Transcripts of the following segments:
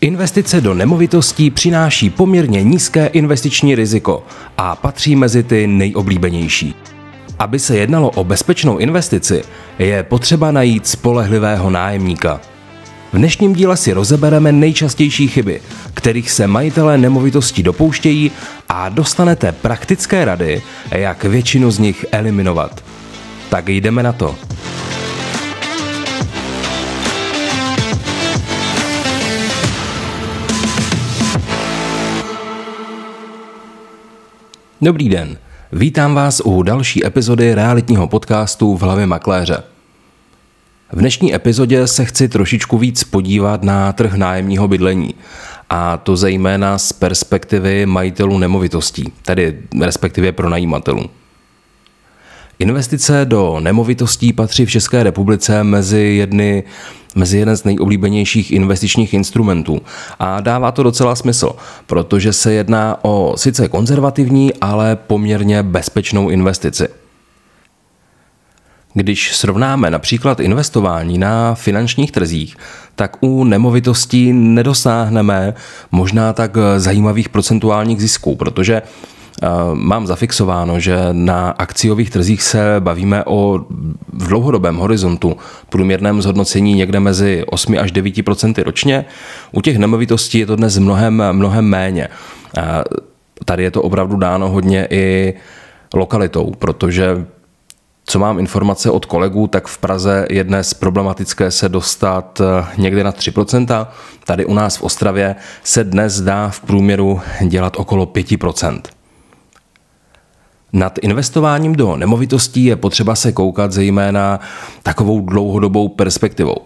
Investice do nemovitostí přináší poměrně nízké investiční riziko a patří mezi ty nejoblíbenější. Aby se jednalo o bezpečnou investici, je potřeba najít spolehlivého nájemníka. V dnešním díle si rozebereme nejčastější chyby, kterých se majitelé nemovitostí dopouštějí a dostanete praktické rady, jak většinu z nich eliminovat. Tak jdeme na to. Dobrý den, vítám vás u další epizody realitního podcastu v hlavě makléře. V dnešní epizodě se chci trošičku víc podívat na trh nájemního bydlení a to zejména z perspektivy majitelů nemovitostí, tedy respektive pronajímatelů. Investice do nemovitostí patří v České republice mezi jedny mezi jeden z nejoblíbenějších investičních instrumentů. A dává to docela smysl, protože se jedná o sice konzervativní, ale poměrně bezpečnou investici. Když srovnáme například investování na finančních trzích, tak u nemovitostí nedosáhneme možná tak zajímavých procentuálních zisků, protože Eh, mám zafixováno, že na akciových trzích se bavíme o v dlouhodobém horizontu průměrném zhodnocení někde mezi 8 až 9 ročně. U těch nemovitostí je to dnes mnohem, mnohem méně. Eh, tady je to opravdu dáno hodně i lokalitou, protože co mám informace od kolegů, tak v Praze je dnes problematické se dostat eh, někde na 3%. Tady u nás v Ostravě se dnes dá v průměru dělat okolo nad investováním do nemovitostí je potřeba se koukat zejména takovou dlouhodobou perspektivou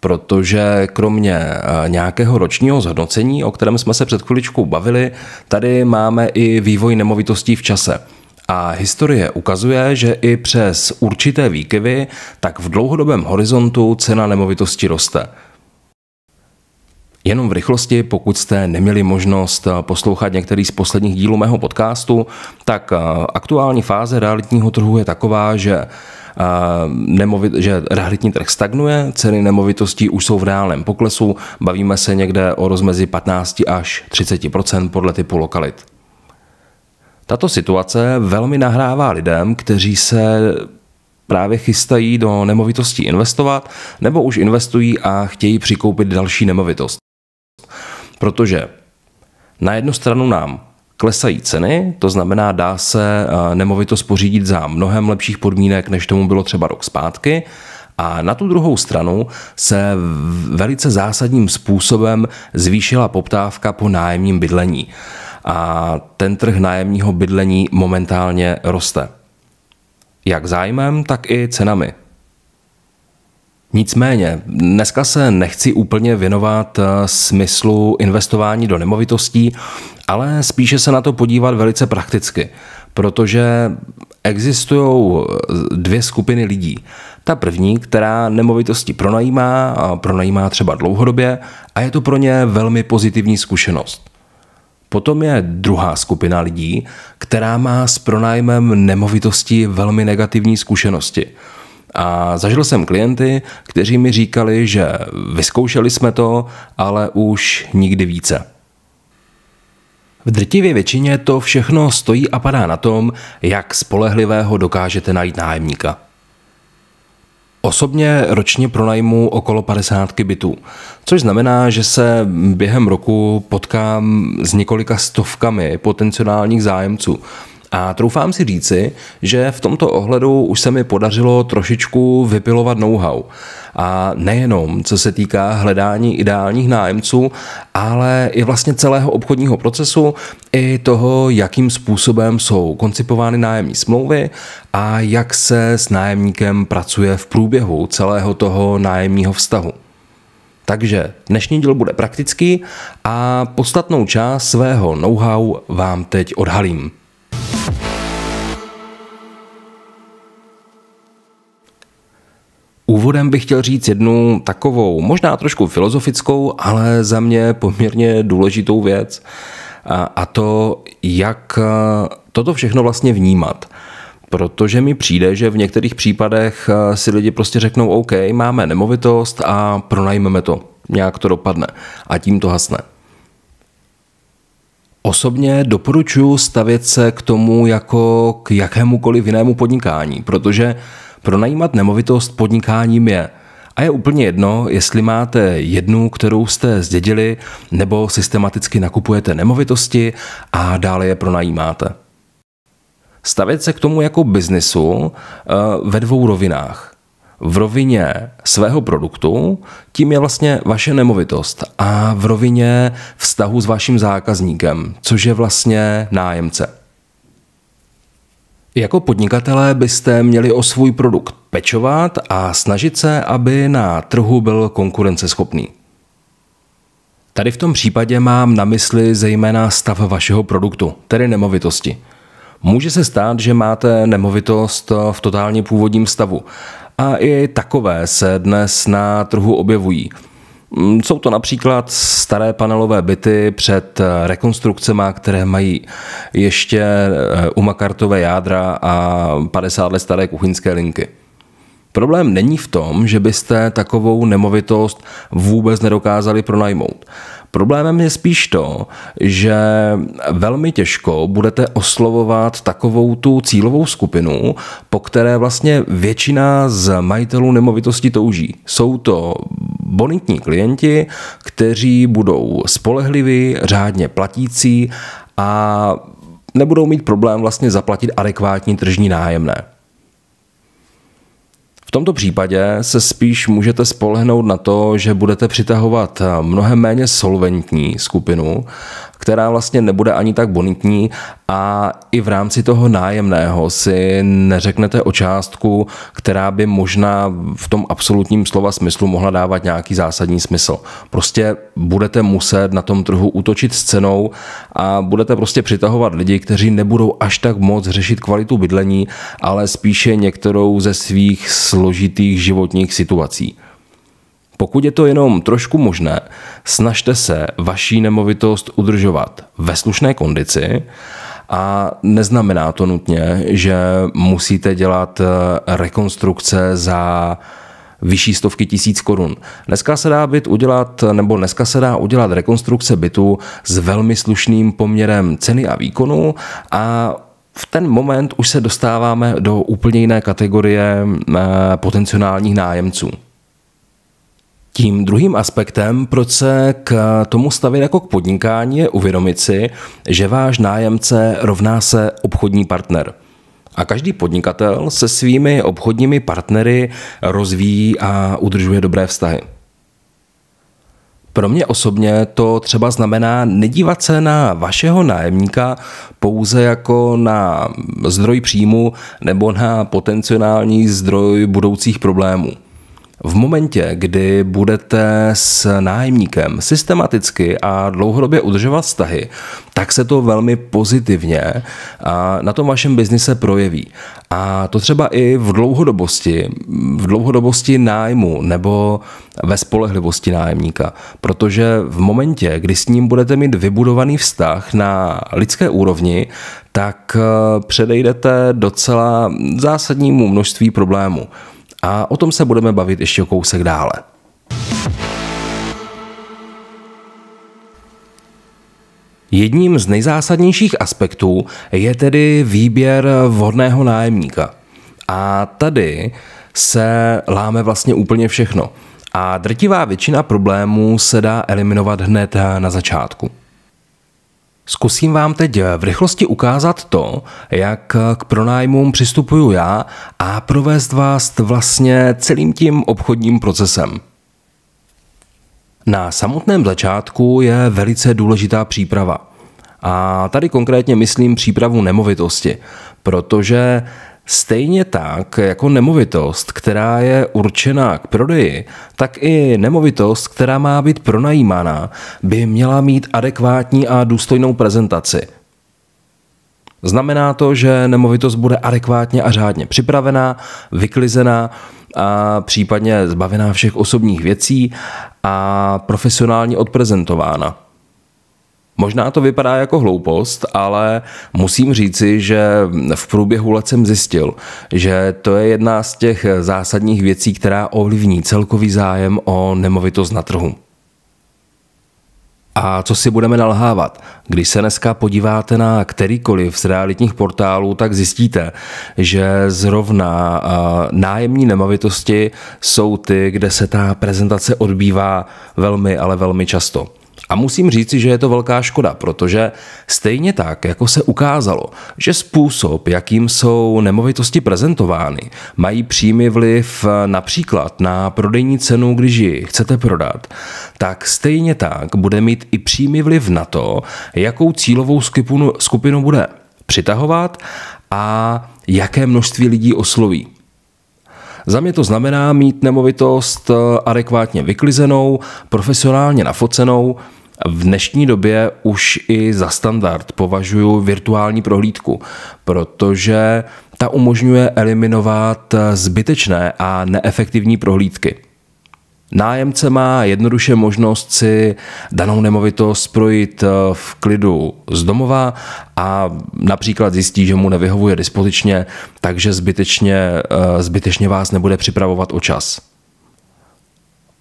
protože kromě eh, nějakého ročního zhodnocení, o kterém jsme se před chviličkou bavili, tady máme i vývoj nemovitostí v čase. A historie ukazuje, že i přes určité výkyvy, tak v dlouhodobém horizontu cena nemovitosti roste. Jenom v rychlosti, pokud jste neměli možnost eh, poslouchat některý z posledních dílů mého podcastu, tak eh, aktuální fáze realitního trhu je taková, že eh, nemovit, že realitní trh stagnuje, ceny nemovitostí už jsou v reálném poklesu, bavíme se někde o rozmezi 15 až 30 podle typu lokalit. Tato situace velmi nahrává lidem, kteří se právě chystají do nemovitostí investovat nebo už investují a chtějí přikoupit další nemovitost. Protože na jednu stranu nám klesají ceny, to znamená, dá se eh, nemovitost pořídit za mnohem lepších podmínek, než tomu bylo třeba rok zpátky. A na tu druhou stranu se velice zásadním způsobem zvýšila poptávka po nájemním bydlení. A ten trh nájemního bydlení momentálně roste. Jak zájmem, tak i cenami. Nicméně, dneska se nechci úplně věnovat eh, smyslu investování do nemovitostí, ale spíše se na to podívat velice prakticky, protože existují eh, dvě skupiny lidí. Ta první, která nemovitosti pronajímá, a pronajímá třeba dlouhodobě a je to pro ně velmi pozitivní zkušenost. Potom je druhá skupina lidí, která má s pronájmem nemovitosti velmi negativní zkušenosti. A zažil jsem klienty, kteří mi říkali, že vyzkoušeli jsme to, ale už nikdy více. V drtivě většině to všechno stojí a padá na tom, jak spolehlivého dokážete najít nájemníka. Osobně ročně pronajmu okolo 50 bytů, což znamená, že se během roku potkám s několika stovkami potenciálních zájemců, a troufám si říci, že v tomto ohledu už se mi podařilo trošičku vypilovat know-how. A nejenom co se týká hledání ideálních nájemců, ale i vlastně celého obchodního procesu, i toho, jakým způsobem jsou koncipovány nájemní smlouvy a jak se s nájemníkem pracuje v průběhu celého toho nájemního vztahu. Takže dnešní díl bude praktický a podstatnou část svého know-how vám teď odhalím. Úvodem bych chtěl říct jednu takovou, možná trošku filozofickou, ale za mě poměrně důležitou věc. A to, jak eh, toto všechno vlastně vnímat. Protože mi přijde, že v některých případech eh, si lidi prostě řeknou, OK, máme nemovitost a pronajmeme to. Nějak to dopadne. A tím to hasne. Osobně doporučuji stavět se k tomu jako k jakémukoliv jinému podnikání, protože uh, Pronajímat nemovitost podnikáním je. A je úplně jedno, jestli máte jednu, kterou jste zdědili, nebo systematicky nakupujete nemovitosti a dále je pronajímáte. Stavět se k tomu jako biznisu eh, ve dvou rovinách. V rovině svého produktu, tím je vlastně vaše nemovitost, a v rovině vztahu s vaším zákazníkem, což je vlastně nájemce. Jako podnikatelé byste měli o svůj produkt pečovat a snažit se, aby na trhu byl konkurenceschopný. Tady v tom případě mám na mysli zejména stav vašeho produktu, tedy nemovitosti. Může se stát, že máte nemovitost v totálně původním stavu. A i takové se dnes na trhu objevují – Mm, jsou to například staré panelové byty před eh, rekonstrukcemi, které mají ještě eh, umakartové jádra a 50 let staré kuchyňské linky. Problém není v tom, že byste takovou nemovitost vůbec nedokázali pronajmout. Problémem je spíš to, že velmi těžko budete oslovovat takovou tu cílovou skupinu, po které vlastně většina z majitelů nemovitosti touží. Jsou to bonitní klienti, kteří budou spolehliví, řádně platící a nebudou mít problém vlastně zaplatit adekvátní tržní nájemné. V tomto případě se spíš můžete spolehnout na to, že budete přitahovat mnohem méně solventní skupinu, která vlastně nebude ani tak bonitní a i v rámci toho nájemného si neřeknete o částku, která by možná v tom absolutním slova smyslu mohla dávat nějaký zásadní smysl. Prostě budete muset na tom trhu útočit s cenou a budete prostě přitahovat lidi, kteří nebudou až tak moc řešit kvalitu bydlení, ale spíše některou ze svých složitých životních situací. Pokud je to jenom trošku možné, snažte se vaší nemovitost udržovat ve slušné kondici a neznamená to nutně, že musíte dělat eh, rekonstrukce za vyšší stovky tisíc korun. Dneska se dá byt udělat, nebo dneska se dá udělat rekonstrukce bytu s velmi slušným poměrem ceny a výkonu a v ten moment už se dostáváme do úplně jiné kategorie eh, potenciálních nájemců. Tím druhým aspektem, proč se k tomu stavit jako k podnikání, je uvědomit si, že váš nájemce rovná se obchodní partner. A každý podnikatel se svými obchodními partnery rozvíjí a udržuje dobré vztahy. Pro mě osobně to třeba znamená nedívat se na vašeho nájemníka pouze jako na zdroj příjmu nebo na potenciální zdroj budoucích problémů. V momentě, kdy budete s nájemníkem systematicky a dlouhodobě udržovat vztahy, tak se to velmi pozitivně na tom vašem biznise projeví. A to třeba i v dlouhodobosti, v dlouhodobosti nájmu nebo ve spolehlivosti nájemníka. Protože v momentě, kdy s ním budete mít vybudovaný vztah na lidské úrovni, tak eh, předejdete docela zásadnímu množství problémů a o tom se budeme bavit ještě o kousek dále. Jedním z nejzásadnějších aspektů je tedy výběr vhodného nájemníka. A tady se láme vlastně úplně všechno. A drtivá většina problémů se dá eliminovat hned na začátku. Zkusím vám teď eh, v rychlosti ukázat to, jak eh, k pronájmům přistupuju já a provést vás vlastně celým tím obchodním procesem. Na samotném začátku je velice důležitá příprava. A tady konkrétně myslím přípravu nemovitosti, protože Stejně tak jako nemovitost, která je určená k prodeji, tak i nemovitost, která má být pronajímána, by měla mít adekvátní a důstojnou prezentaci. Znamená to, že nemovitost bude adekvátně a řádně připravená, vyklizená a případně zbavená všech osobních věcí a profesionálně odprezentována. Možná to vypadá jako hloupost, ale musím říci, že v průběhu let jsem zjistil, že to je jedna z těch zásadních věcí, která ovlivní celkový zájem o nemovitost na trhu. A co si budeme nalhávat? Když se dneska podíváte na kterýkoliv z realitních portálů, tak zjistíte, že zrovna nájemní nemovitosti jsou ty, kde se ta prezentace odbývá velmi, ale velmi často. A musím říci, že je to velká škoda, protože stejně tak, jako se ukázalo, že způsob, jakým jsou nemovitosti prezentovány, mají přímý vliv například na prodejní cenu, když ji chcete prodat, tak stejně tak bude mít i přímý vliv na to, jakou cílovou skupinu, skupinu bude přitahovat a jaké množství lidí osloví. Za mě to znamená mít nemovitost eh, adekvátně vyklizenou, profesionálně nafocenou, v dnešní době už i za standard považuji virtuální prohlídku, protože ta umožňuje eliminovat eh, zbytečné a neefektivní prohlídky. Nájemce má jednoduše možnost si danou nemovitost projít eh, v klidu z domova a například zjistí, že mu nevyhovuje dispozičně, takže zbytečně, eh, zbytečně vás nebude připravovat o čas.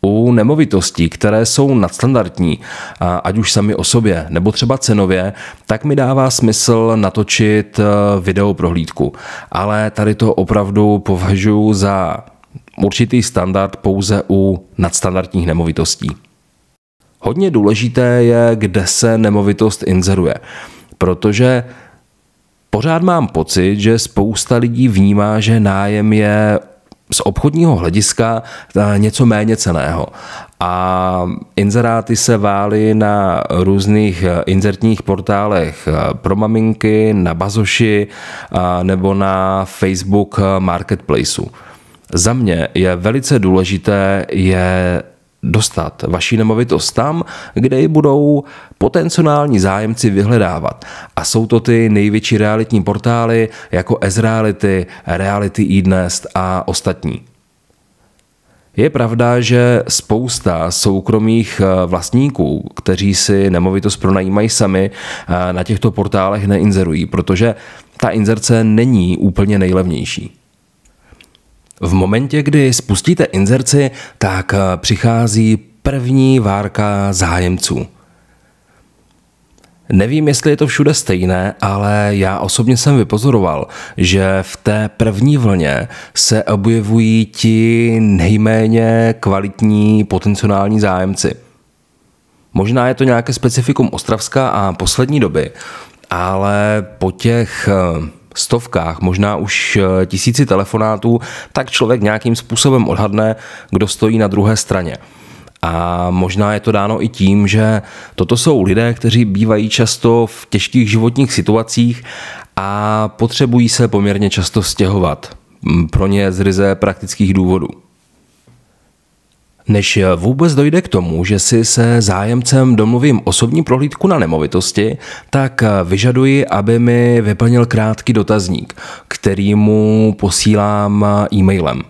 U nemovitostí, které jsou nadstandardní, eh, ať už sami o sobě nebo třeba cenově, tak mi dává smysl natočit video prohlídku. Ale tady to opravdu považuji za určitý standard pouze u nadstandardních nemovitostí. Hodně důležité je, kde se nemovitost inzeruje, protože pořád mám pocit, že spousta lidí vnímá, že nájem je z obchodního hlediska eh, něco méně ceného. A inzeráty se vály na různých eh, inzertních portálech eh, pro maminky, na Bazoši nebo na Facebook Marketplaceu za mě je velice důležité je dostat vaši nemovitost tam, kde ji budou potenciální zájemci vyhledávat. A jsou to ty největší realitní portály jako Ezreality, Reality eDnest a ostatní. Je pravda, že spousta soukromých eh, vlastníků, kteří si nemovitost pronajímají sami, eh, na těchto portálech neinzerují, protože ta inzerce není úplně nejlevnější. V momentě, kdy spustíte inzerci, tak eh, přichází první várka zájemců. Nevím, jestli je to všude stejné, ale já osobně jsem vypozoroval, že v té první vlně se objevují ti nejméně kvalitní potenciální zájemci. Možná je to nějaké specifikum Ostravska a poslední doby, ale po těch eh, stovkách, možná už eh, tisíci telefonátů, tak člověk nějakým způsobem odhadne, kdo stojí na druhé straně. A možná je to dáno i tím, že toto jsou lidé, kteří bývají často v těžkých životních situacích a potřebují se poměrně často stěhovat. Pro ně z ryze praktických důvodů. Než vůbec dojde k tomu, že si se zájemcem domluvím osobní prohlídku na nemovitosti, tak vyžaduji, aby mi vyplnil krátký dotazník, který mu posílám e-mailem.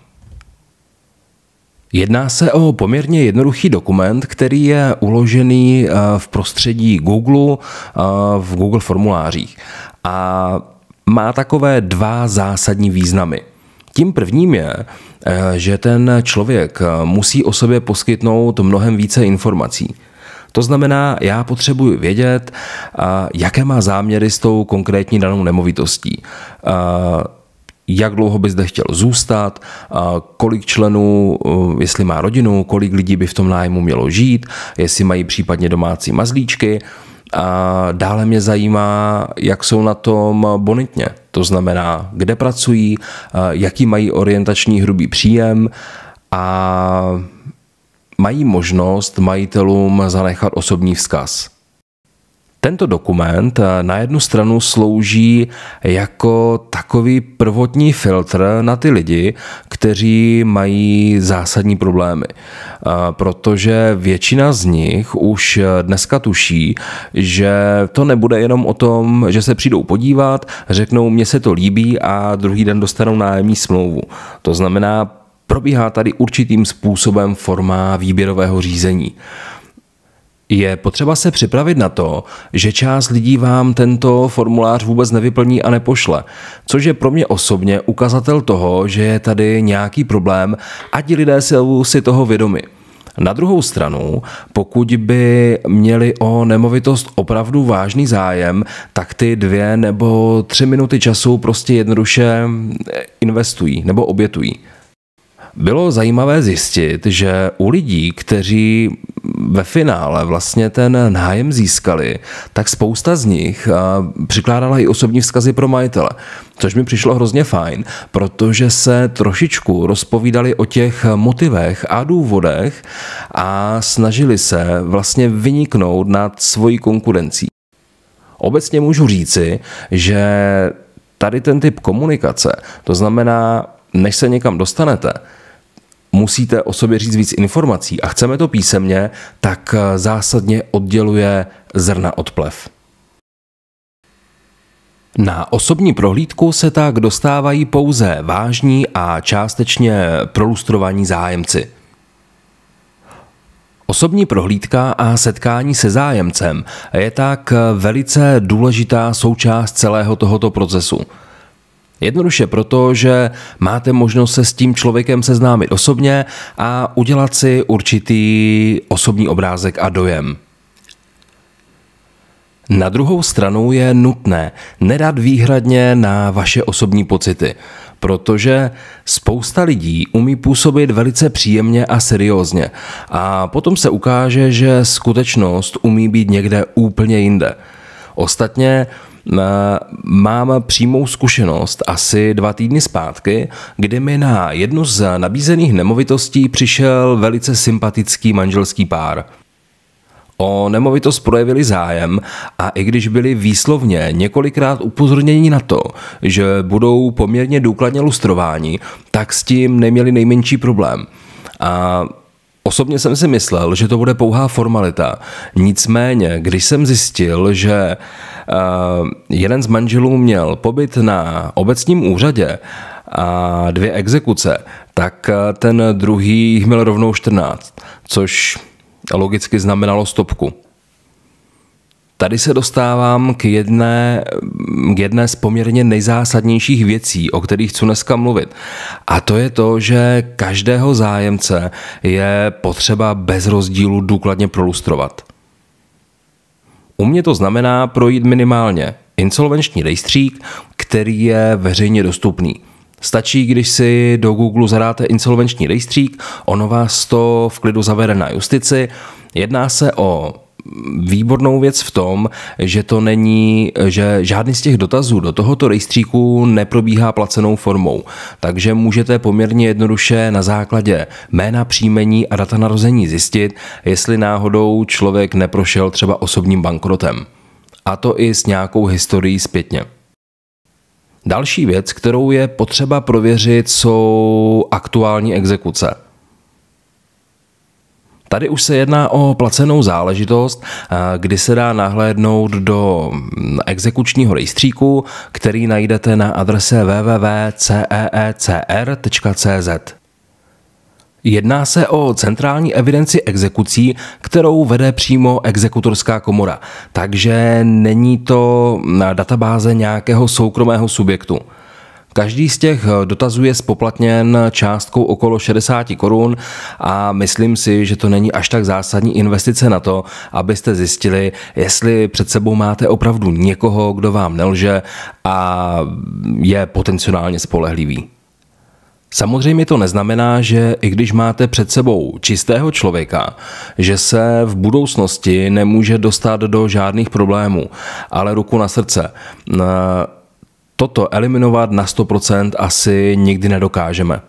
Jedná se o poměrně jednoduchý dokument, který je uložený eh, v prostředí Google, eh, v Google formulářích. A má takové dva zásadní významy – tím prvním je, eh, že ten člověk eh, musí o sobě poskytnout mnohem více informací. To znamená, já potřebuji vědět, eh, jaké má záměry s tou konkrétní danou nemovitostí jak dlouho by zde chtěl zůstat, kolik členů, jestli má rodinu, kolik lidí by v tom nájmu mělo žít, jestli mají případně domácí mazlíčky a dále mě zajímá, jak jsou na tom bonitně. To znamená, kde pracují, jaký mají orientační hrubý příjem a mají možnost majitelům zanechat osobní vzkaz. Tento dokument eh, na jednu stranu slouží jako takový prvotní filtr na ty lidi, kteří mají zásadní problémy, eh, protože většina z nich už eh, dneska tuší, že to nebude jenom o tom, že se přijdou podívat, řeknou, mně se to líbí a druhý den dostanou nájemní smlouvu. To znamená, probíhá tady určitým způsobem forma výběrového řízení. Je potřeba se připravit na to, že část lidí vám tento formulář vůbec nevyplní a nepošle, což je pro mě osobně ukazatel toho, že je tady nějaký problém a ti lidé jsou si toho vědomi. Na druhou stranu, pokud by měli o nemovitost opravdu vážný zájem, tak ty dvě nebo tři minuty času prostě jednoduše investují nebo obětují. Bylo zajímavé zjistit, že u lidí, kteří ve finále vlastně ten nájem získali, tak spousta z nich přikládala i osobní vzkazy pro majitele, což mi přišlo hrozně fajn, protože se trošičku rozpovídali o těch motivech a důvodech a snažili se vlastně vyniknout nad svojí konkurencí. Obecně můžu říci, že tady ten typ komunikace, to znamená, než se někam dostanete, musíte o sobě říct víc informací a chceme to písemně, tak eh, zásadně odděluje zrna od plev. Na osobní prohlídku se tak dostávají pouze vážní a částečně prolustrovaní zájemci. Osobní prohlídka a setkání se zájemcem je tak eh, velice důležitá součást celého tohoto procesu – Jednoduše proto, že máte možnost se s tím člověkem seznámit osobně a udělat si určitý osobní obrázek a dojem. Na druhou stranu je nutné nedat výhradně na vaše osobní pocity, protože spousta lidí umí působit velice příjemně a seriózně a potom se ukáže, že skutečnost umí být někde úplně jinde. Ostatně mám přímou zkušenost asi dva týdny zpátky, kdy mi na jednu z nabízených nemovitostí přišel velice sympatický manželský pár. O nemovitost projevili zájem a i když byli výslovně několikrát upozorněni na to, že budou poměrně důkladně lustrováni, tak s tím neměli nejmenší problém. A Osobně jsem si myslel, že to bude pouhá formalita. Nicméně, když jsem zjistil, že eh, jeden z manželů měl pobyt na obecním úřadě a dvě exekuce, tak eh, ten druhý jich měl rovnou 14, což logicky znamenalo stopku. Tady se dostávám k jedné, k jedné z poměrně nejzásadnějších věcí, o kterých chci dneska mluvit. A to je to, že každého zájemce je potřeba bez rozdílu důkladně prolustrovat. U mě to znamená projít minimálně insolvenční rejstřík, který je veřejně dostupný. Stačí, když si do Google zadáte insolvenční rejstřík, ono vás to v klidu zavede na justici. Jedná se o výbornou věc v tom, že to není, že žádný z těch dotazů do tohoto rejstříku neprobíhá placenou formou. Takže můžete poměrně jednoduše na základě jména, příjmení a data narození zjistit, jestli náhodou člověk neprošel třeba osobním bankrotem. A to i s nějakou historií zpětně. Další věc, kterou je potřeba prověřit, jsou aktuální exekuce. Tady už se jedná o placenou záležitost, eh, kdy se dá nahlédnout do mm, exekučního rejstříku, který najdete na adrese www.ceecr.cz. Er jedná se o centrální evidenci exekucí, kterou vede přímo exekutorská komora, takže není to databáze nějakého soukromého subjektu. Každý z těch eh, dotazů je spoplatněn částkou okolo 60 korun a myslím si, že to není až tak zásadní investice na to, abyste zjistili, jestli před sebou máte opravdu někoho, kdo vám nelže a je potenciálně spolehlivý. Samozřejmě to neznamená, že i když máte před sebou čistého člověka, že se v budoucnosti nemůže dostat do žádných problémů, ale ruku na srdce. Eh, toto eliminovat na 100% asi nikdy nedokážeme.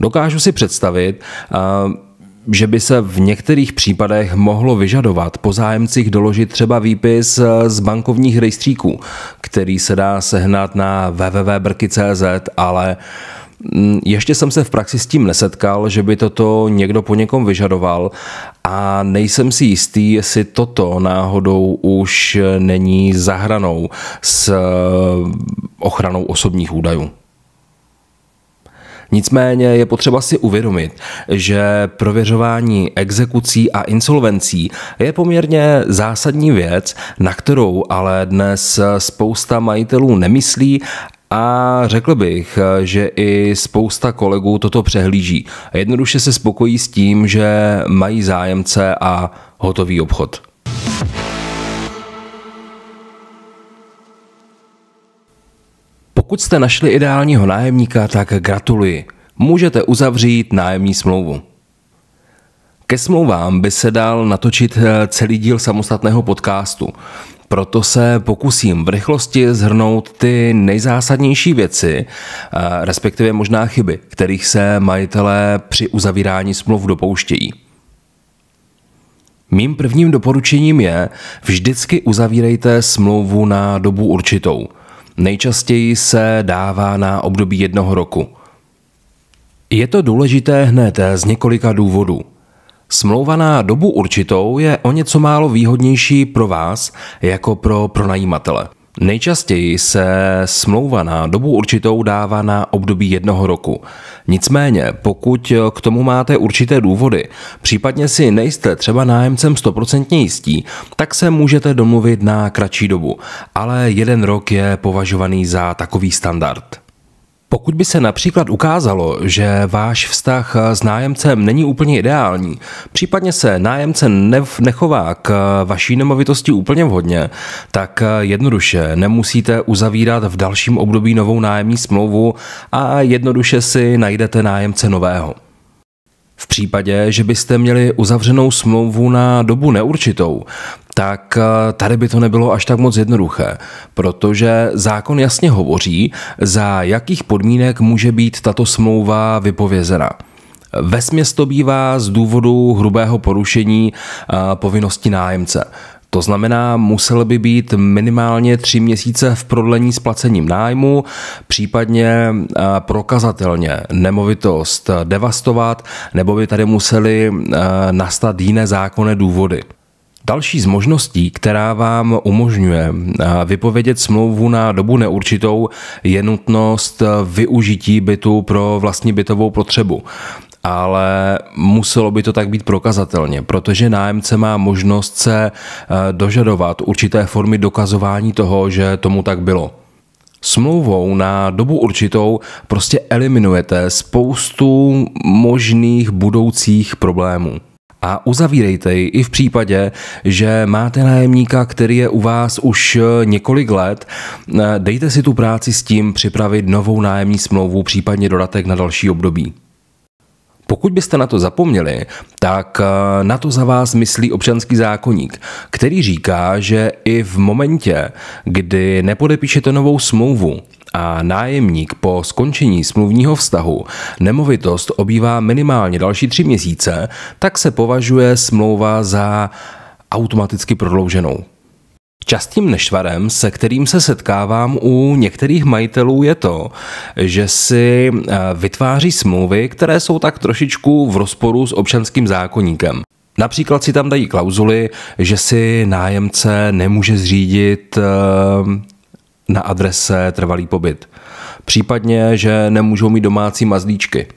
Dokážu si představit, že by se v některých případech mohlo vyžadovat po zájemcích doložit třeba výpis e, z bankovních rejstříků, který se dá sehnat na www.brky.cz, ale Mm, ještě jsem se v praxi s tím nesetkal, že by toto někdo po někom vyžadoval a nejsem si jistý, jestli toto náhodou už není zahranou s eh, ochranou osobních údajů. Nicméně je potřeba si uvědomit, že prověřování exekucí a insolvencí je poměrně zásadní věc, na kterou ale dnes spousta majitelů nemyslí a řekl bych, že i spousta kolegů toto přehlíží. Jednoduše se spokojí s tím, že mají zájemce a hotový obchod. Pokud jste našli ideálního nájemníka, tak gratuluji. Můžete uzavřít nájemní smlouvu. Ke smlouvám by se dal natočit eh, celý díl samostatného podcastu. Proto se pokusím v rychlosti zhrnout ty nejzásadnější věci, eh, respektive možná chyby, kterých se majitelé při uzavírání smluv dopouštějí. Mým prvním doporučením je, vždycky uzavírejte smlouvu na dobu určitou – Nejčastěji se dává na období jednoho roku. Je to důležité hned z několika důvodů. Smlouva na dobu určitou je o něco málo výhodnější pro vás jako pro pronajímatele – Nejčastěji se smlouva na dobu určitou dává na období jednoho roku. Nicméně, pokud k tomu máte určité důvody, případně si nejste třeba nájemcem 100% jistí, tak se můžete domluvit na kratší dobu, ale jeden rok je považovaný za takový standard. Pokud by se například ukázalo, že váš vztah s nájemcem není úplně ideální, případně se nájemce nechová k vaší nemovitosti úplně vhodně, tak jednoduše nemusíte uzavírat v dalším období novou nájemní smlouvu a jednoduše si najdete nájemce nového. V případě, že byste měli uzavřenou smlouvu na dobu neurčitou, tak eh, tady by to nebylo až tak moc jednoduché, protože zákon jasně hovoří, za jakých podmínek může být tato smlouva vypovězena. Vesměs to bývá z důvodu hrubého porušení eh, povinnosti nájemce. To znamená, musel by být minimálně tři měsíce v prodlení s placením nájmu, případně eh, prokazatelně nemovitost devastovat, nebo by tady museli eh, nastat jiné zákonné důvody. Další z možností, která vám umožňuje eh, vypovědět smlouvu na dobu neurčitou, je nutnost využití bytu pro vlastní bytovou potřebu ale muselo by to tak být prokazatelně, protože nájemce má možnost se eh, dožadovat určité formy dokazování toho, že tomu tak bylo. Smlouvou na dobu určitou prostě eliminujete spoustu možných budoucích problémů. A uzavírejte ji i v případě, že máte nájemníka, který je u vás už eh, několik let. Eh, dejte si tu práci s tím připravit novou nájemní smlouvu, případně dodatek na další období. Pokud byste na to zapomněli, tak eh, na to za vás myslí občanský zákonník, který říká, že i v momentě, kdy nepodepíšete novou smlouvu, a nájemník po skončení smluvního vztahu nemovitost obývá minimálně další tři měsíce, tak se považuje smlouva za automaticky prodlouženou. Častým nešvarem, se kterým se setkávám u některých majitelů, je to, že si eh, vytváří smlouvy, které jsou tak trošičku v rozporu s občanským zákoníkem. Například si tam dají klauzuly, že si nájemce nemůže zřídit eh, na adrese trvalý pobyt. Případně, že nemůžou mít domácí mazlíčky –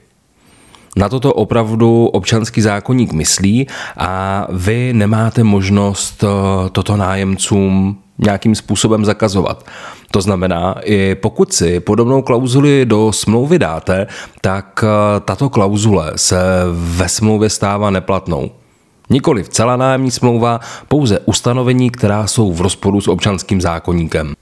na toto opravdu občanský zákonník myslí a vy nemáte možnost eh, toto nájemcům nějakým způsobem zakazovat. To znamená, i pokud si podobnou klauzuli do smlouvy dáte, tak eh, tato klauzule se ve smlouvě stává neplatnou. Nikoli celá nájemní smlouva, pouze ustanovení, která jsou v rozporu s občanským zákonníkem.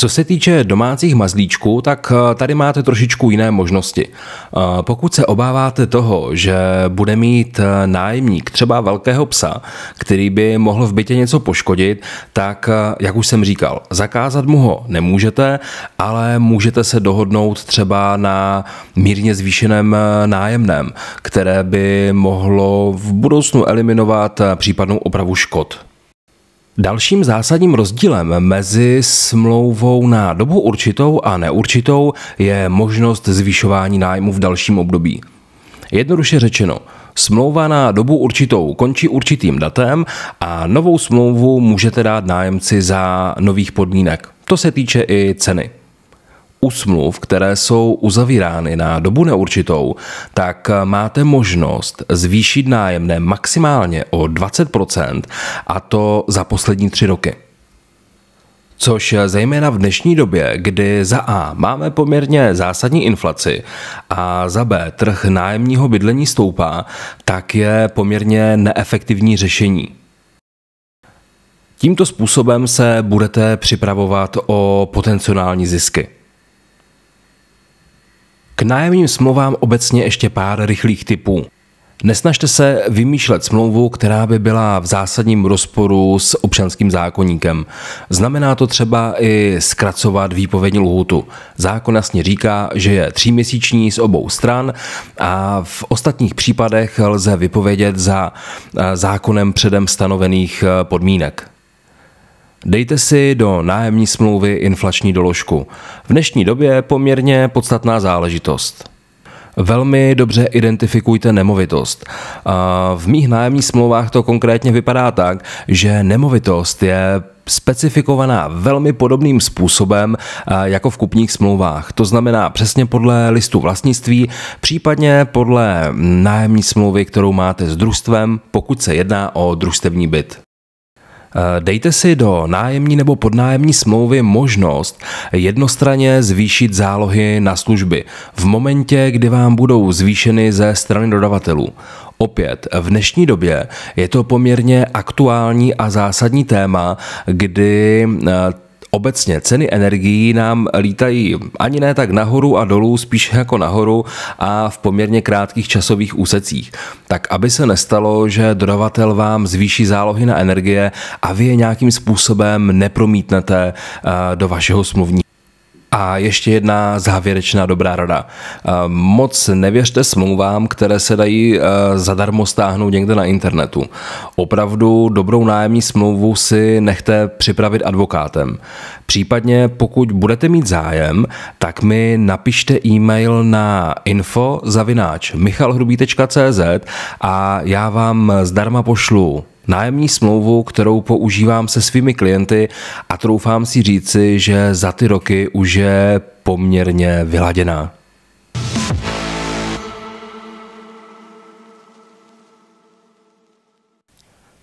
Co se týče domácích mazlíčků, tak eh, tady máte trošičku jiné možnosti. Eh, pokud se obáváte toho, že bude mít eh, nájemník třeba velkého psa, který by mohl v bytě něco poškodit, tak, jak už jsem říkal, zakázat mu ho nemůžete, ale můžete se dohodnout třeba na mírně zvýšeném nájemném, které by mohlo v budoucnu eliminovat případnou opravu škod. Dalším zásadním rozdílem mezi smlouvou na dobu určitou a neurčitou je možnost zvyšování nájmu v dalším období. Jednoduše řečeno, smlouva na dobu určitou končí určitým datem a novou smlouvu můžete dát nájemci za nových podmínek. To se týče i ceny u smluv, které jsou uzavírány na dobu neurčitou, tak eh, máte možnost zvýšit nájemné maximálně o 20% a to za poslední tři roky. Což eh, zejména v dnešní době, kdy za A máme poměrně zásadní inflaci a za B trh nájemního bydlení stoupá, tak je poměrně neefektivní řešení. Tímto způsobem se budete připravovat o potenciální zisky. K nájemním smlouvám obecně ještě pár rychlých typů. Nesnažte se vymýšlet smlouvu, která by byla v zásadním rozporu s občanským zákoníkem. Znamená to třeba i zkracovat výpovědní lhůtu. Zákon jasně říká, že je tříměsíční z obou stran a v ostatních případech lze vypovědět za eh, zákonem předem stanovených eh, podmínek. Dejte si do nájemní smlouvy inflační doložku. V dnešní době poměrně podstatná záležitost. Velmi dobře identifikujte nemovitost. V mých nájemních smlouvách to konkrétně vypadá tak, že nemovitost je specifikovaná velmi podobným způsobem jako v kupních smlouvách. To znamená přesně podle listu vlastnictví, případně podle nájemní smlouvy, kterou máte s družstvem, pokud se jedná o družstevní byt. Eh, dejte si do nájemní nebo podnájemní smlouvy možnost jednostranně zvýšit zálohy na služby v momentě, kdy vám budou zvýšeny ze strany dodavatelů. Opět, v dnešní době je to poměrně aktuální a zásadní téma, kdy eh, obecně ceny energií nám lítají ani ne tak nahoru a dolů, spíš jako nahoru a v poměrně krátkých časových úsecích. Tak aby se nestalo, že dodavatel vám zvýší zálohy na energie a vy je nějakým způsobem nepromítnete eh, do vašeho smluvní a ještě jedna závěrečná dobrá rada. Moc nevěřte smlouvám, které se dají e, zadarmo stáhnout někde na internetu. Opravdu dobrou nájemní smlouvu si nechte připravit advokátem. Případně pokud budete mít zájem, tak mi napište e-mail na info zavináč a já vám zdarma pošlu nájemní smlouvu, kterou používám se svými klienty a troufám si říci, že za ty roky už je poměrně vyladěná.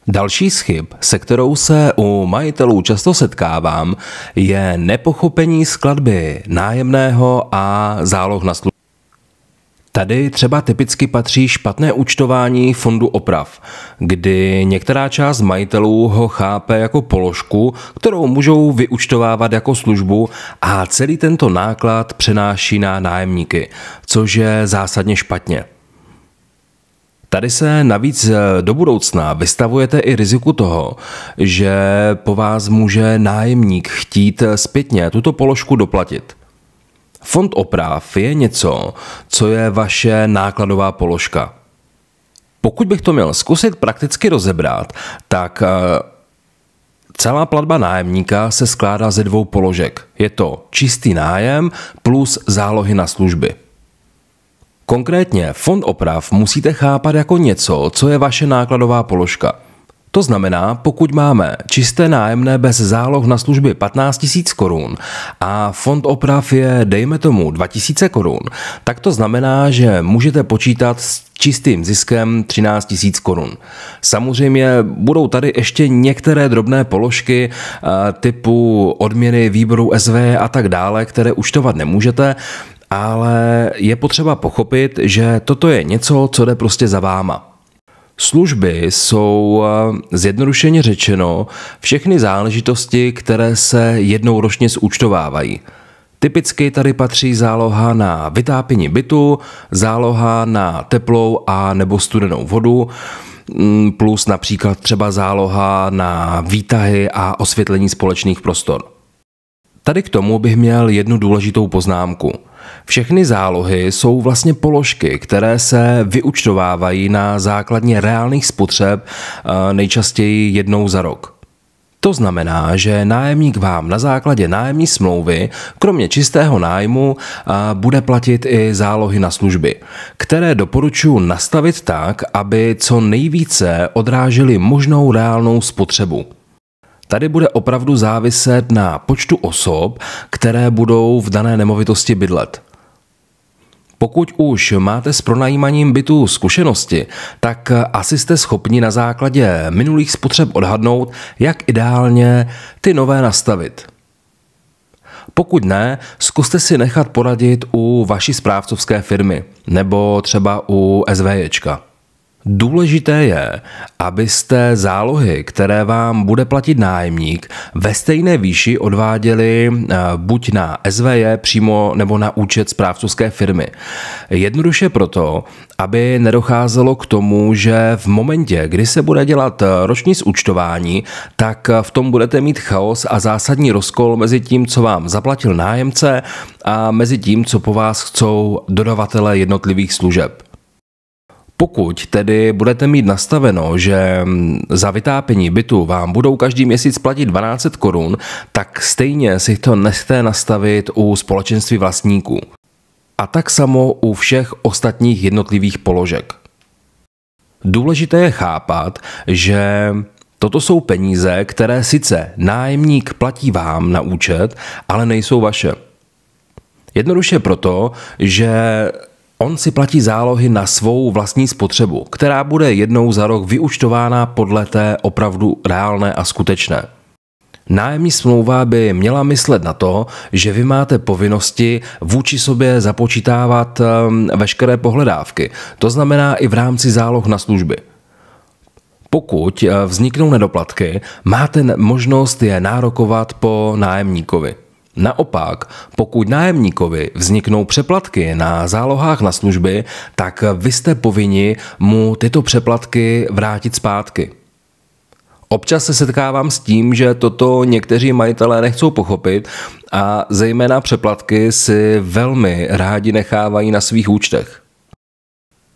Další schyb, chyb, se kterou se u majitelů často setkávám, je nepochopení skladby nájemného a záloh na službu. Tady třeba typicky patří špatné účtování fondu oprav, kdy některá část majitelů ho chápe jako položku, kterou můžou vyúčtovávat jako službu a celý tento náklad přenáší na nájemníky, což je zásadně špatně. Tady se navíc eh, do budoucna vystavujete i riziku toho, že po vás může nájemník chtít eh, zpětně tuto položku doplatit. Fond oprav je něco, co je vaše nákladová položka. Pokud bych to měl zkusit prakticky rozebrat, tak eh, Celá platba nájemníka se skládá ze dvou položek. Je to čistý nájem plus zálohy na služby. Konkrétně fond oprav musíte chápat jako něco, co je vaše nákladová položka. To znamená, pokud máme čisté nájemné bez záloh na služby 15 000 korun a fond oprav je, dejme tomu, 2000 korun, tak to znamená, že můžete počítat s čistým ziskem 13 000 korun. Samozřejmě budou tady ještě některé drobné položky eh, typu odměny výboru SV a tak dále, které uštovat nemůžete, ale je potřeba pochopit, že toto je něco, co jde prostě za váma. Služby jsou eh, zjednodušeně řečeno všechny záležitosti, které se jednou ročně zúčtovávají. Typicky tady patří záloha na vytápění bytu, záloha na teplou a nebo studenou vodu, mm, plus například třeba záloha na výtahy a osvětlení společných prostor. Tady k tomu bych měl jednu důležitou poznámku – všechny zálohy jsou vlastně položky, které se vyučtovávají na základně reálných spotřeb eh, nejčastěji jednou za rok. To znamená, že nájemník vám na základě nájemní smlouvy, kromě čistého nájmu, eh, bude platit i zálohy na služby, které doporučuji nastavit tak, aby co nejvíce odrážely možnou reálnou spotřebu. Tady bude opravdu záviset na počtu osob, které budou v dané nemovitosti bydlet. Pokud už máte s pronajímaním bytu zkušenosti, tak asi jste schopni na základě minulých spotřeb odhadnout, jak ideálně ty nové nastavit. Pokud ne, zkuste si nechat poradit u vaší správcovské firmy nebo třeba u SVJčka. Důležité je, abyste zálohy, které vám bude platit nájemník, ve stejné výši odváděli eh, buď na SVJ přímo nebo na účet správcovské firmy. Jednoduše proto, aby nedocházelo k tomu, že v momentě, kdy se bude dělat eh, roční zúčtování, tak eh, v tom budete mít chaos a zásadní rozkol mezi tím, co vám zaplatil nájemce a mezi tím, co po vás chcou dodavatele jednotlivých služeb. Pokud tedy budete mít nastaveno, že mm, za vytápění bytu vám budou každý měsíc platit 12 korun, tak stejně si to nechte nastavit u společenství vlastníků. A tak samo u všech ostatních jednotlivých položek. Důležité je chápat, že toto jsou peníze, které sice nájemník platí vám na účet, ale nejsou vaše. Jednoduše proto, že On si platí zálohy na svou vlastní spotřebu, která bude jednou za rok vyučtována podle té opravdu reálné a skutečné. Nájemní smlouva by měla myslet na to, že vy máte povinnosti vůči sobě započítávat ehm, veškeré pohledávky, to znamená i v rámci záloh na služby. Pokud eh, vzniknou nedoplatky, máte možnost je nárokovat po nájemníkovi. Naopak, pokud nájemníkovi vzniknou přeplatky na zálohách na služby, tak vy jste povinni mu tyto přeplatky vrátit zpátky. Občas se setkávám s tím, že toto někteří majitelé nechcou pochopit a zejména přeplatky si velmi rádi nechávají na svých účtech.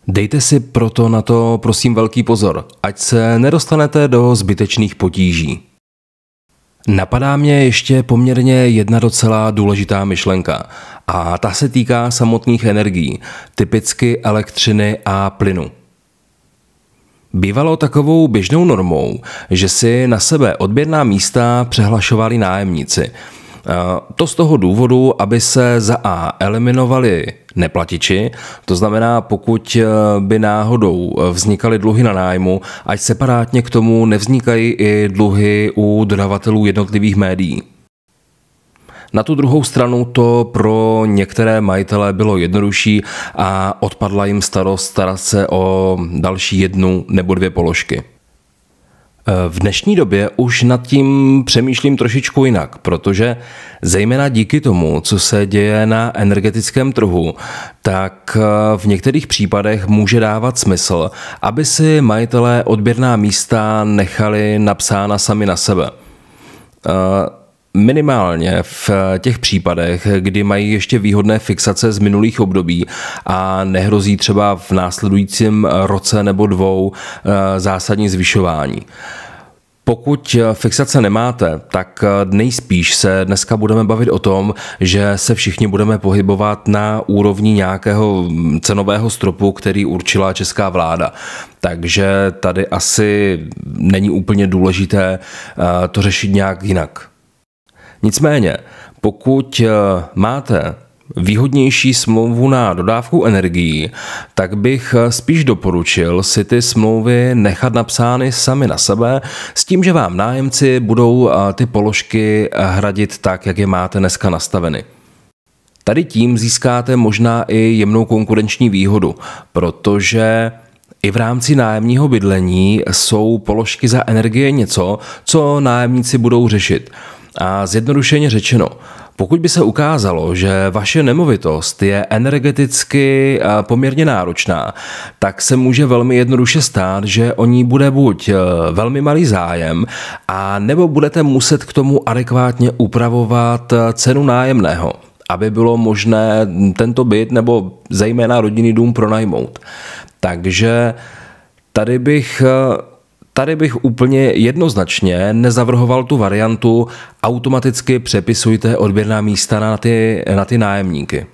Dejte si proto na to prosím velký pozor, ať se nedostanete do zbytečných potíží. Napadá mě ještě poměrně jedna docela důležitá myšlenka a ta se týká samotných energií, typicky elektřiny a plynu. Bývalo takovou běžnou normou, že si na sebe odběrná místa přehlašovali nájemníci – Eh, to z toho důvodu, aby se za A eliminovali neplatiči, to znamená, pokud eh, by náhodou eh, vznikaly dluhy na nájmu, ať separátně k tomu nevznikají i dluhy u dodavatelů jednotlivých médií. Na tu druhou stranu to pro některé majitele bylo jednodušší a odpadla jim starost starat se o další jednu nebo dvě položky. V dnešní době už nad tím přemýšlím trošičku jinak, protože zejména díky tomu, co se děje na energetickém trhu, tak eh, v některých případech může dávat smysl, aby si majitelé odběrná místa nechali napsána sami na sebe. Eh, Minimálně v eh, těch případech, kdy mají ještě výhodné fixace z minulých období a nehrozí třeba v následujícím roce nebo dvou eh, zásadní zvyšování. Pokud eh, fixace nemáte, tak nejspíš se dneska budeme bavit o tom, že se všichni budeme pohybovat na úrovni nějakého mm, cenového stropu, který určila česká vláda. Takže tady asi není úplně důležité to řešit nějak jinak. Nicméně, pokud eh, máte výhodnější smlouvu na dodávku energií, tak bych eh, spíš doporučil si ty smlouvy nechat napsány sami na sebe s tím, že vám nájemci budou eh, ty položky hradit tak, jak je máte dneska nastaveny. Tady tím získáte možná i jemnou konkurenční výhodu, protože i v rámci nájemního bydlení jsou položky za energie něco, co nájemníci budou řešit. A zjednodušeně řečeno, pokud by se ukázalo, že vaše nemovitost je energeticky poměrně náročná, tak se může velmi jednoduše stát, že o ní bude buď e, velmi malý zájem, a nebo budete muset k tomu adekvátně upravovat e, cenu nájemného, aby bylo možné tento byt nebo zejména rodinný dům pronajmout. Takže tady bych e, tady bych úplně jednoznačně nezavrhoval tu variantu automaticky přepisujte odběrná místa na ty, na ty nájemníky.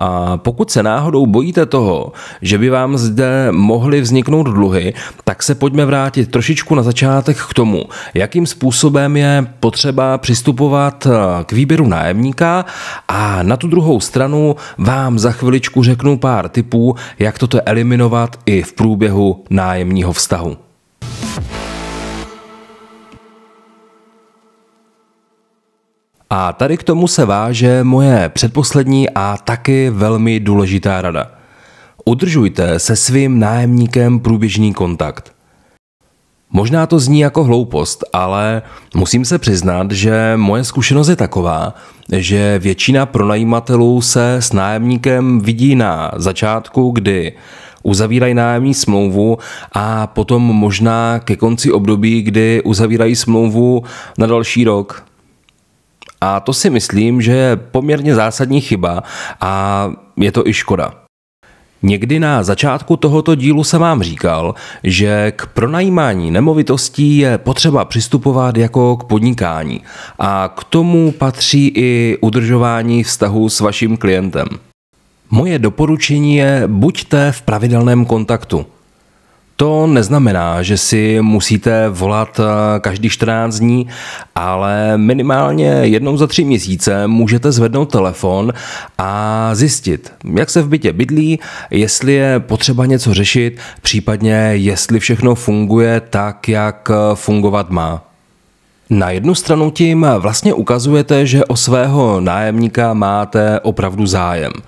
A pokud se náhodou bojíte toho, že by vám zde mohly vzniknout dluhy, tak se pojďme vrátit trošičku na začátek k tomu, jakým způsobem je potřeba přistupovat eh, k výběru nájemníka a na tu druhou stranu vám za chviličku řeknu pár tipů, jak toto eliminovat i v průběhu nájemního vztahu. A tady k tomu se váže moje předposlední a taky velmi důležitá rada. Udržujte se svým nájemníkem průběžný kontakt. Možná to zní jako hloupost, ale musím se přiznat, že moje zkušenost je taková, že většina pronajímatelů se s nájemníkem vidí na začátku, kdy uzavírají nájemní smlouvu a potom možná ke konci období, kdy uzavírají smlouvu na další rok, a to si myslím, že je poměrně zásadní chyba a je to i škoda. Někdy na začátku tohoto dílu jsem vám říkal, že k pronajímání nemovitostí je potřeba přistupovat jako k podnikání a k tomu patří i udržování vztahu s vaším klientem. Moje doporučení je buďte v pravidelném kontaktu – to neznamená, že si musíte volat eh, každý 14 dní, ale minimálně jednou za tři měsíce můžete zvednout telefon a zjistit, jak se v bytě bydlí, jestli je potřeba něco řešit, případně jestli všechno funguje tak, jak eh, fungovat má. Na jednu stranu tím vlastně ukazujete, že o svého nájemníka máte opravdu zájem –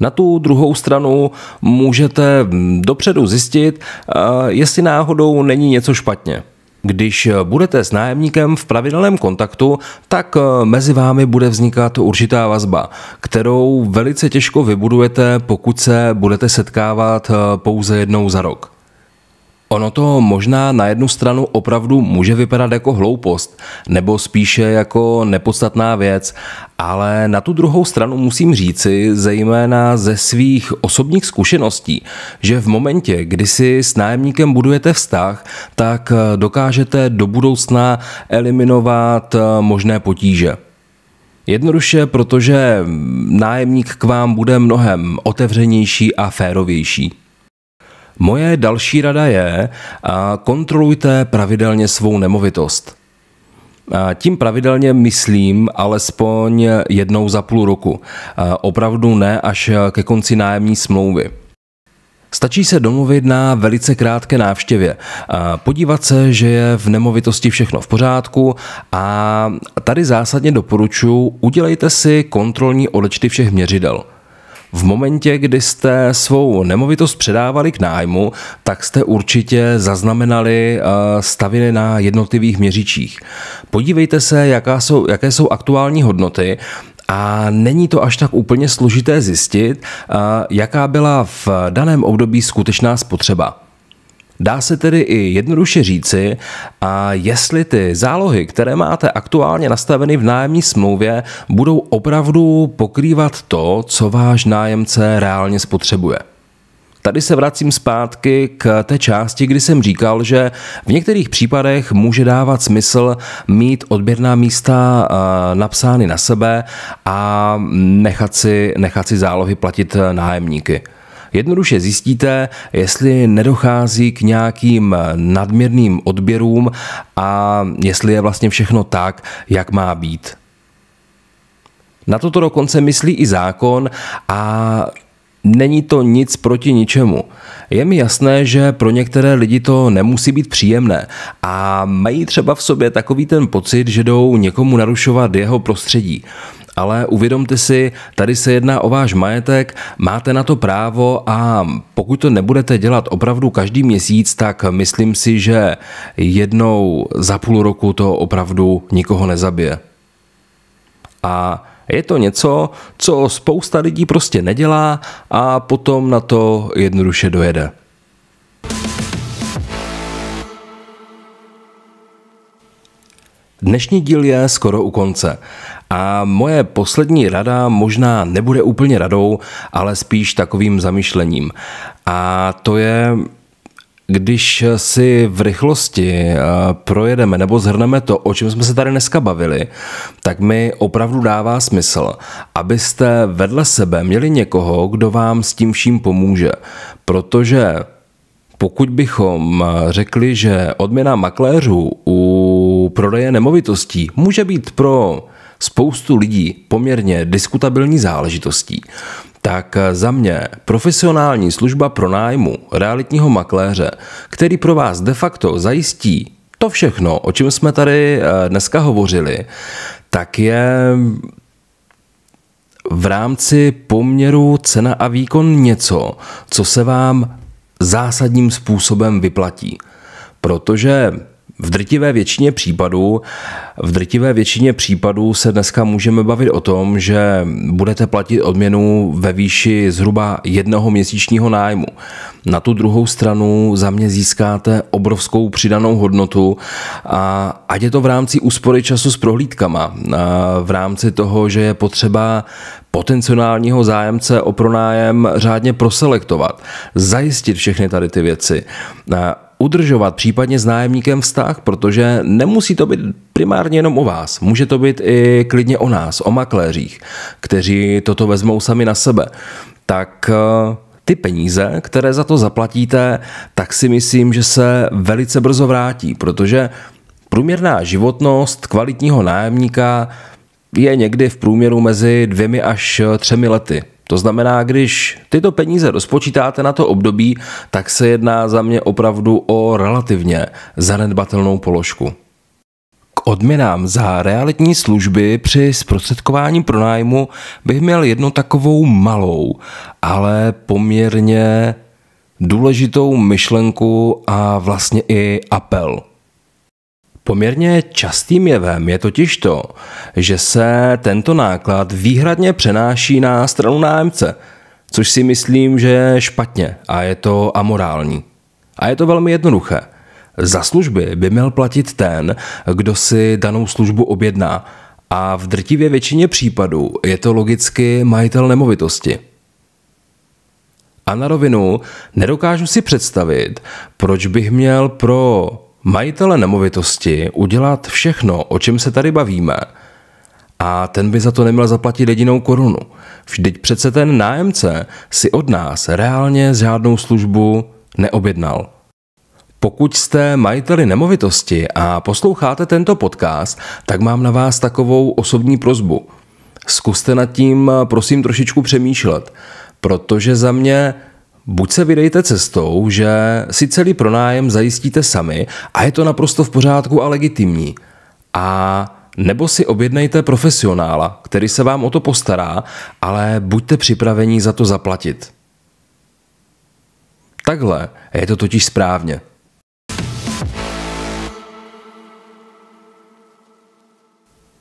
na tu druhou stranu můžete dopředu zjistit, eh, jestli náhodou není něco špatně. Když budete s nájemníkem v pravidelném kontaktu, tak eh, mezi vámi bude vznikat určitá vazba, kterou velice těžko vybudujete, pokud se budete setkávat eh, pouze jednou za rok. Ono to možná na jednu stranu opravdu může vypadat jako hloupost, nebo spíše jako nepodstatná věc, ale na tu druhou stranu musím říci, zejména ze svých osobních zkušeností, že v momentě, kdy si s nájemníkem budujete vztah, tak eh, dokážete do budoucna eliminovat eh, možné potíže. Jednoduše, protože mm, nájemník k vám bude mnohem otevřenější a férovější. Moje další rada je, kontrolujte pravidelně svou nemovitost. Tím pravidelně myslím alespoň jednou za půl roku. Opravdu ne až ke konci nájemní smlouvy. Stačí se domluvit na velice krátké návštěvě, podívat se, že je v nemovitosti všechno v pořádku a tady zásadně doporučuji, udělejte si kontrolní odečty všech měřidel – v momentě, kdy jste svou nemovitost předávali k nájmu, tak jste určitě zaznamenali eh, staviny na jednotlivých měřičích. Podívejte se, jaká jsou, jaké jsou aktuální hodnoty a není to až tak úplně složité zjistit, eh, jaká byla v daném období skutečná spotřeba. Dá se tedy i jednoduše říci, a jestli ty zálohy, které máte aktuálně nastaveny v nájemní smlouvě, budou opravdu pokrývat to, co váš nájemce reálně spotřebuje. Tady se vracím zpátky k té části, kdy jsem říkal, že v některých případech může dávat smysl mít odběrná místa napsány na sebe a nechat si, nechat si zálohy platit nájemníky. Jednoduše zjistíte, jestli nedochází k nějakým nadměrným odběrům a jestli je vlastně všechno tak, jak má být. Na toto dokonce myslí i zákon a Není to nic proti ničemu. Je mi jasné, že pro některé lidi to nemusí být příjemné a mají třeba v sobě takový ten pocit, že jdou někomu narušovat jeho prostředí ale uvědomte si, tady se jedná o váš majetek, máte na to právo a pokud to nebudete dělat opravdu každý měsíc, tak myslím si, že jednou za půl roku to opravdu nikoho nezabije. A je to něco, co spousta lidí prostě nedělá a potom na to jednoduše dojede. Dnešní díl je skoro u konce. A moje poslední rada možná nebude úplně radou, ale spíš takovým zamyšlením. A to je, když si v rychlosti eh, projedeme nebo zhrneme to, o čem jsme se tady dneska bavili, tak mi opravdu dává smysl, abyste vedle sebe měli někoho, kdo vám s tím vším pomůže. Protože pokud bychom eh, řekli, že odměna makléřů u prodeje nemovitostí může být pro spoustu lidí poměrně diskutabilní záležitostí, tak za mě profesionální služba pro nájmu realitního makléře, který pro vás de facto zajistí to všechno, o čem jsme tady eh, dneska hovořili, tak je v rámci poměru cena a výkon něco, co se vám zásadním způsobem vyplatí. Protože v drtivé většině případů, v drtivé většině případů se dneska můžeme bavit o tom, že budete platit odměnu ve výši zhruba jednoho měsíčního nájmu. Na tu druhou stranu za mě získáte obrovskou přidanou hodnotu a ať je to v rámci úspory času s prohlídkama, v rámci toho, že je potřeba potenciálního zájemce o pronájem řádně proselektovat, zajistit všechny tady ty věci, udržovat případně s nájemníkem vztah, protože nemusí to být primárně jenom o vás. Může to být i klidně o nás, o makléřích, kteří toto vezmou sami na sebe. Tak eh, ty peníze, které za to zaplatíte, tak si myslím, že se velice brzo vrátí, protože průměrná životnost kvalitního nájemníka je někdy v průměru mezi dvěmi až třemi lety. To znamená, když tyto peníze rozpočítáte na to období, tak se jedná za mě opravdu o relativně zanedbatelnou položku. K odměnám za realitní služby při zprostředkování pronájmu bych měl jednu takovou malou, ale poměrně důležitou myšlenku a vlastně i apel – Poměrně častým jevem je totiž to, že se tento náklad výhradně přenáší na stranu nájemce, což si myslím, že je špatně a je to amorální. A je to velmi jednoduché. Za služby by měl platit ten, kdo si danou službu objedná a v drtivě většině případů je to logicky majitel nemovitosti. A na rovinu nedokážu si představit, proč bych měl pro majitele nemovitosti udělat všechno, o čem se tady bavíme, a ten by za to neměl zaplatit jedinou korunu. Vždyť přece ten nájemce si od nás reálně žádnou službu neobjednal. Pokud jste majiteli nemovitosti a posloucháte tento podcast, tak mám na vás takovou osobní prozbu. Zkuste nad tím prosím trošičku přemýšlet, protože za mě Buď se vydejte cestou, že si celý pronájem zajistíte sami a je to naprosto v pořádku a legitimní. A nebo si objednejte profesionála, který se vám o to postará, ale buďte připraveni za to zaplatit. Takhle je to totiž správně.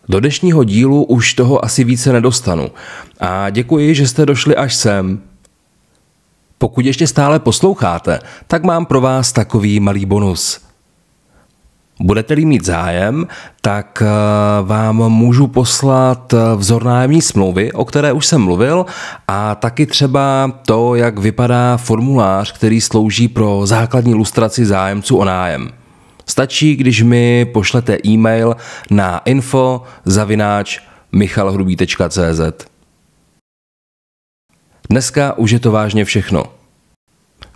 Do dnešního dílu už toho asi více nedostanu. A děkuji, že jste došli až sem. Pokud ještě stále posloucháte, tak mám pro vás takový malý bonus. Budete-li mít zájem, tak eh, vám můžu poslat eh, vzor nájemní smlouvy, o které už jsem mluvil, a taky třeba to, jak vypadá formulář, který slouží pro základní lustraci zájemců o nájem. Stačí, když mi pošlete e-mail na info zavináč michalhrubý.cz. Dneska už je to vážně všechno.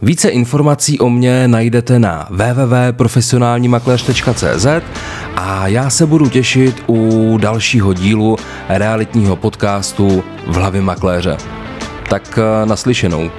Více informací o mně najdete na www.profesionálnímakléř.cz a já se budu těšit u dalšího dílu realitního podcastu v hlavě makléře. Tak eh, naslyšenou.